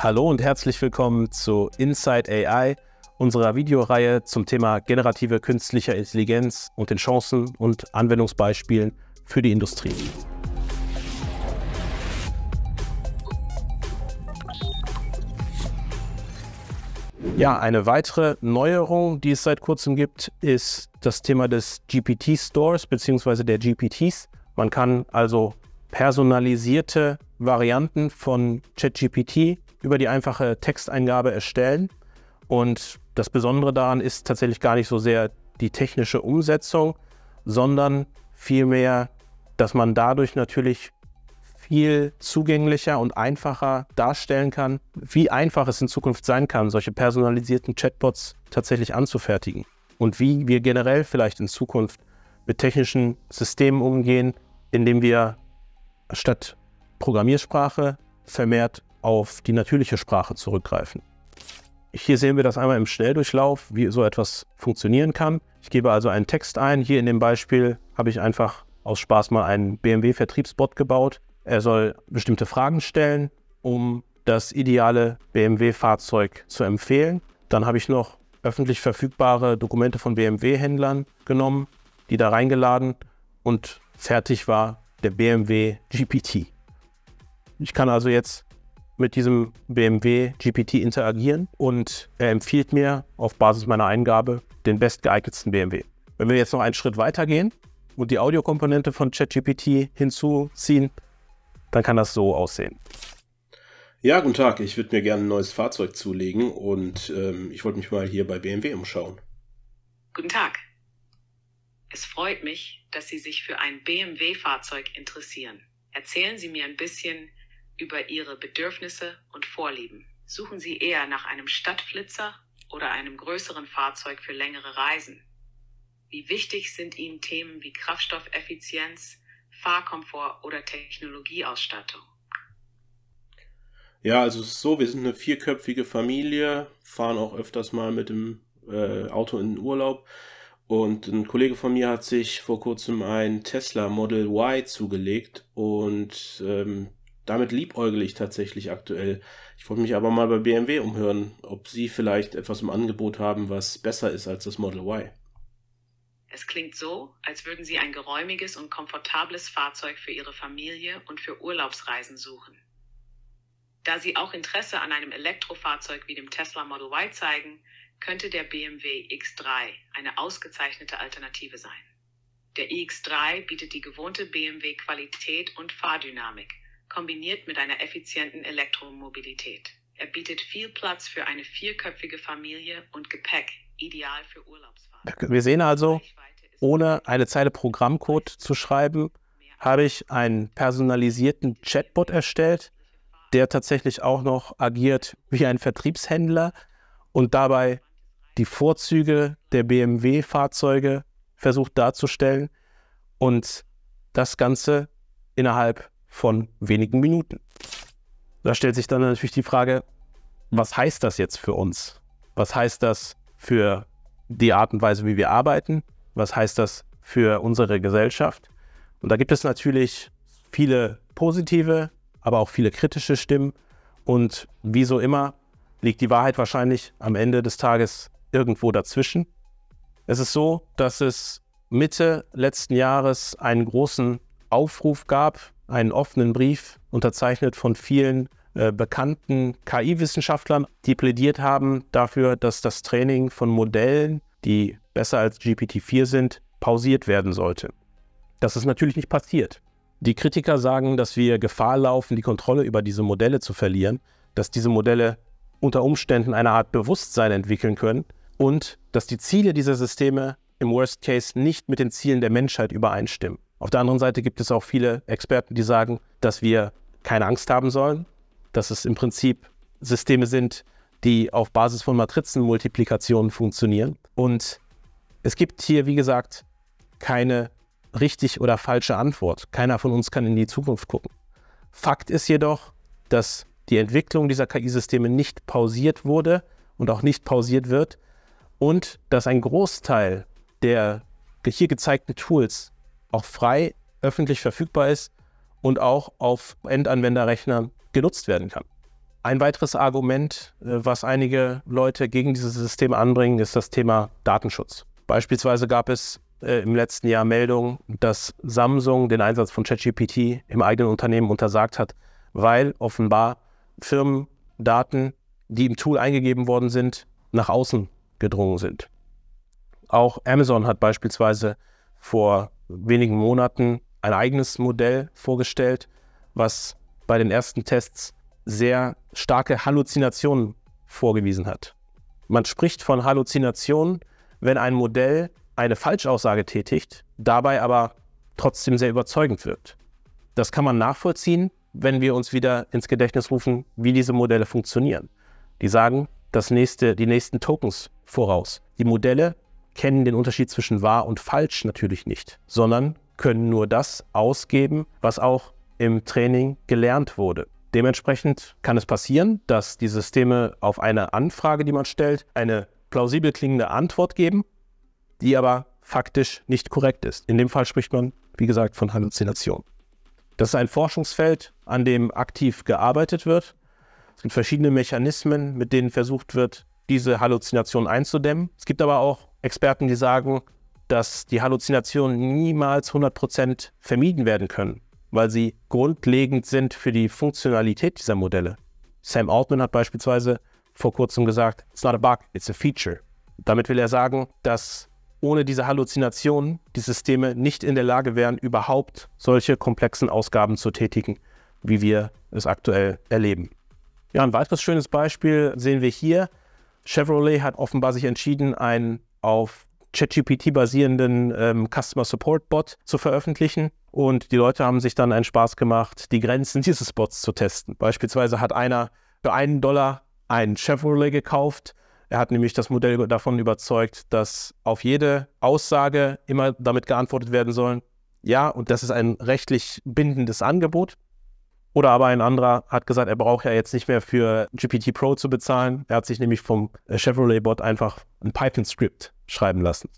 Hallo und herzlich willkommen zu Inside AI, unserer Videoreihe zum Thema generative künstliche Intelligenz und den Chancen und Anwendungsbeispielen für die Industrie. Ja, eine weitere Neuerung, die es seit kurzem gibt, ist das Thema des GPT-Stores bzw. der GPTs. Man kann also personalisierte Varianten von ChatGPT über die einfache Texteingabe erstellen. Und das Besondere daran ist tatsächlich gar nicht so sehr die technische Umsetzung, sondern vielmehr, dass man dadurch natürlich viel zugänglicher und einfacher darstellen kann, wie einfach es in Zukunft sein kann, solche personalisierten Chatbots tatsächlich anzufertigen und wie wir generell vielleicht in Zukunft mit technischen Systemen umgehen, indem wir statt Programmiersprache vermehrt auf die natürliche Sprache zurückgreifen. Hier sehen wir das einmal im Schnelldurchlauf, wie so etwas funktionieren kann. Ich gebe also einen Text ein. Hier in dem Beispiel habe ich einfach aus Spaß mal einen BMW-Vertriebsbot gebaut. Er soll bestimmte Fragen stellen, um das ideale BMW-Fahrzeug zu empfehlen. Dann habe ich noch öffentlich verfügbare Dokumente von BMW-Händlern genommen, die da reingeladen und fertig war der BMW GPT. Ich kann also jetzt mit diesem BMW GPT interagieren und er empfiehlt mir auf Basis meiner Eingabe den bestgeeignetsten BMW. Wenn wir jetzt noch einen Schritt weiter gehen und die Audiokomponente von ChatGPT hinzuziehen, dann kann das so aussehen. Ja, guten Tag. Ich würde mir gerne ein neues Fahrzeug zulegen und ähm, ich wollte mich mal hier bei BMW umschauen. Guten Tag. Es freut mich, dass Sie sich für ein BMW-Fahrzeug interessieren. Erzählen Sie mir ein bisschen, über Ihre Bedürfnisse und Vorlieben. Suchen Sie eher nach einem Stadtflitzer oder einem größeren Fahrzeug für längere Reisen? Wie wichtig sind Ihnen Themen wie Kraftstoffeffizienz, Fahrkomfort oder Technologieausstattung? Ja, also es ist so, wir sind eine vierköpfige Familie, fahren auch öfters mal mit dem äh, Auto in den Urlaub. Und ein Kollege von mir hat sich vor kurzem ein Tesla Model Y zugelegt und ähm, damit liebäugle ich tatsächlich aktuell. Ich wollte mich aber mal bei BMW umhören, ob sie vielleicht etwas im Angebot haben, was besser ist als das Model Y. Es klingt so, als würden Sie ein geräumiges und komfortables Fahrzeug für Ihre Familie und für Urlaubsreisen suchen. Da Sie auch Interesse an einem Elektrofahrzeug wie dem Tesla Model Y zeigen, könnte der BMW X3 eine ausgezeichnete Alternative sein. Der x 3 bietet die gewohnte BMW-Qualität und Fahrdynamik, kombiniert mit einer effizienten Elektromobilität. Er bietet viel Platz für eine vierköpfige Familie und Gepäck, ideal für Urlaubsfahrten. Wir sehen also, ohne eine Zeile Programmcode zu schreiben, habe ich einen personalisierten Chatbot erstellt, der tatsächlich auch noch agiert wie ein Vertriebshändler und dabei die Vorzüge der BMW-Fahrzeuge versucht darzustellen und das Ganze innerhalb von wenigen Minuten. Da stellt sich dann natürlich die Frage, was heißt das jetzt für uns? Was heißt das für die Art und Weise, wie wir arbeiten? Was heißt das für unsere Gesellschaft? Und da gibt es natürlich viele positive, aber auch viele kritische Stimmen. Und wie so immer liegt die Wahrheit wahrscheinlich am Ende des Tages irgendwo dazwischen. Es ist so, dass es Mitte letzten Jahres einen großen Aufruf gab einen offenen Brief unterzeichnet von vielen äh, bekannten KI-Wissenschaftlern, die plädiert haben dafür, dass das Training von Modellen, die besser als GPT-4 sind, pausiert werden sollte. Das ist natürlich nicht passiert. Die Kritiker sagen, dass wir Gefahr laufen, die Kontrolle über diese Modelle zu verlieren, dass diese Modelle unter Umständen eine Art Bewusstsein entwickeln können und dass die Ziele dieser Systeme im Worst Case nicht mit den Zielen der Menschheit übereinstimmen. Auf der anderen Seite gibt es auch viele Experten, die sagen, dass wir keine Angst haben sollen, dass es im Prinzip Systeme sind, die auf Basis von Matrizenmultiplikationen funktionieren. Und es gibt hier, wie gesagt, keine richtig oder falsche Antwort. Keiner von uns kann in die Zukunft gucken. Fakt ist jedoch, dass die Entwicklung dieser KI-Systeme nicht pausiert wurde und auch nicht pausiert wird und dass ein Großteil der hier gezeigten Tools auch frei öffentlich verfügbar ist und auch auf Endanwenderrechnern genutzt werden kann. Ein weiteres Argument, äh, was einige Leute gegen dieses System anbringen, ist das Thema Datenschutz. Beispielsweise gab es äh, im letzten Jahr Meldungen, dass Samsung den Einsatz von ChatGPT im eigenen Unternehmen untersagt hat, weil offenbar Firmendaten, die im Tool eingegeben worden sind, nach außen gedrungen sind. Auch Amazon hat beispielsweise vor wenigen Monaten ein eigenes Modell vorgestellt, was bei den ersten Tests sehr starke Halluzinationen vorgewiesen hat. Man spricht von Halluzinationen, wenn ein Modell eine Falschaussage tätigt, dabei aber trotzdem sehr überzeugend wirkt. Das kann man nachvollziehen, wenn wir uns wieder ins Gedächtnis rufen, wie diese Modelle funktionieren. Die sagen das nächste, die nächsten Tokens voraus. Die Modelle kennen den Unterschied zwischen wahr und falsch natürlich nicht, sondern können nur das ausgeben, was auch im Training gelernt wurde. Dementsprechend kann es passieren, dass die Systeme auf eine Anfrage, die man stellt, eine plausibel klingende Antwort geben, die aber faktisch nicht korrekt ist. In dem Fall spricht man, wie gesagt, von Halluzination. Das ist ein Forschungsfeld, an dem aktiv gearbeitet wird. Es gibt verschiedene Mechanismen, mit denen versucht wird, diese Halluzination einzudämmen. Es gibt aber auch Experten, die sagen, dass die Halluzinationen niemals 100% vermieden werden können, weil sie grundlegend sind für die Funktionalität dieser Modelle. Sam Altman hat beispielsweise vor kurzem gesagt, it's not a bug, it's a feature. Damit will er sagen, dass ohne diese Halluzinationen die Systeme nicht in der Lage wären, überhaupt solche komplexen Ausgaben zu tätigen, wie wir es aktuell erleben. Ja, ein weiteres schönes Beispiel sehen wir hier. Chevrolet hat offenbar sich entschieden, ein auf ChatGPT basierenden ähm, Customer Support Bot zu veröffentlichen. Und die Leute haben sich dann einen Spaß gemacht, die Grenzen dieses Bots zu testen. Beispielsweise hat einer für einen Dollar einen Chevrolet gekauft. Er hat nämlich das Modell davon überzeugt, dass auf jede Aussage immer damit geantwortet werden sollen. ja, und das ist ein rechtlich bindendes Angebot. Oder aber ein anderer hat gesagt, er braucht ja jetzt nicht mehr für GPT Pro zu bezahlen. Er hat sich nämlich vom äh, Chevrolet-Bot einfach ein Python-Script schreiben lassen.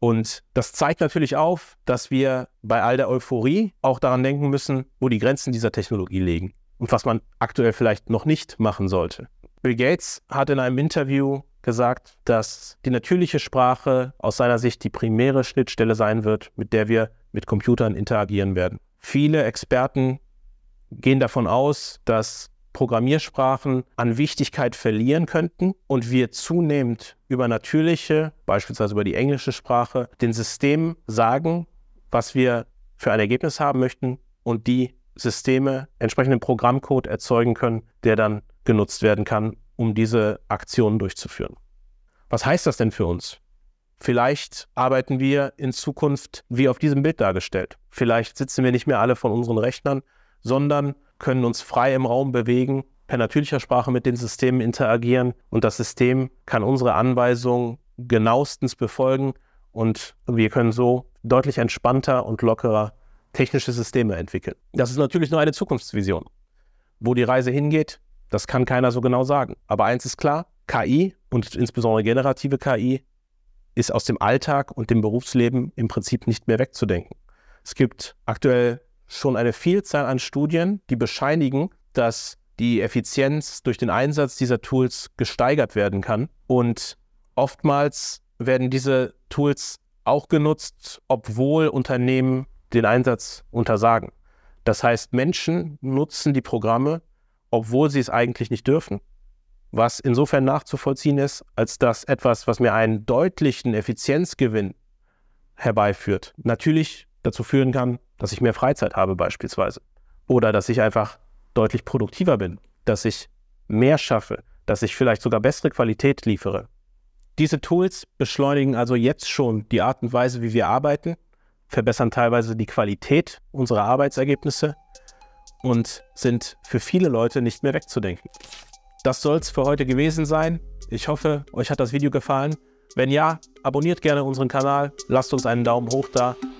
Und das zeigt natürlich auf, dass wir bei all der Euphorie auch daran denken müssen, wo die Grenzen dieser Technologie liegen und was man aktuell vielleicht noch nicht machen sollte. Bill Gates hat in einem Interview gesagt, dass die natürliche Sprache aus seiner Sicht die primäre Schnittstelle sein wird, mit der wir mit Computern interagieren werden. Viele Experten gehen davon aus, dass Programmiersprachen an Wichtigkeit verlieren könnten und wir zunehmend über natürliche, beispielsweise über die englische Sprache, den Systemen sagen, was wir für ein Ergebnis haben möchten und die Systeme entsprechenden Programmcode erzeugen können, der dann genutzt werden kann, um diese Aktionen durchzuführen. Was heißt das denn für uns? Vielleicht arbeiten wir in Zukunft wie auf diesem Bild dargestellt. Vielleicht sitzen wir nicht mehr alle von unseren Rechnern, sondern können uns frei im Raum bewegen, per natürlicher Sprache mit den Systemen interagieren und das System kann unsere Anweisungen genauestens befolgen und wir können so deutlich entspannter und lockerer technische Systeme entwickeln. Das ist natürlich nur eine Zukunftsvision. Wo die Reise hingeht, das kann keiner so genau sagen. Aber eins ist klar, KI und insbesondere generative KI ist aus dem Alltag und dem Berufsleben im Prinzip nicht mehr wegzudenken. Es gibt aktuell schon eine Vielzahl an Studien, die bescheinigen, dass die Effizienz durch den Einsatz dieser Tools gesteigert werden kann. Und oftmals werden diese Tools auch genutzt, obwohl Unternehmen den Einsatz untersagen. Das heißt, Menschen nutzen die Programme, obwohl sie es eigentlich nicht dürfen. Was insofern nachzuvollziehen ist, als dass etwas, was mir einen deutlichen Effizienzgewinn herbeiführt, natürlich dazu führen kann, dass ich mehr Freizeit habe beispielsweise. Oder dass ich einfach deutlich produktiver bin, dass ich mehr schaffe, dass ich vielleicht sogar bessere Qualität liefere. Diese Tools beschleunigen also jetzt schon die Art und Weise, wie wir arbeiten, verbessern teilweise die Qualität unserer Arbeitsergebnisse und sind für viele Leute nicht mehr wegzudenken. Das soll es für heute gewesen sein. Ich hoffe, euch hat das Video gefallen. Wenn ja, abonniert gerne unseren Kanal, lasst uns einen Daumen hoch da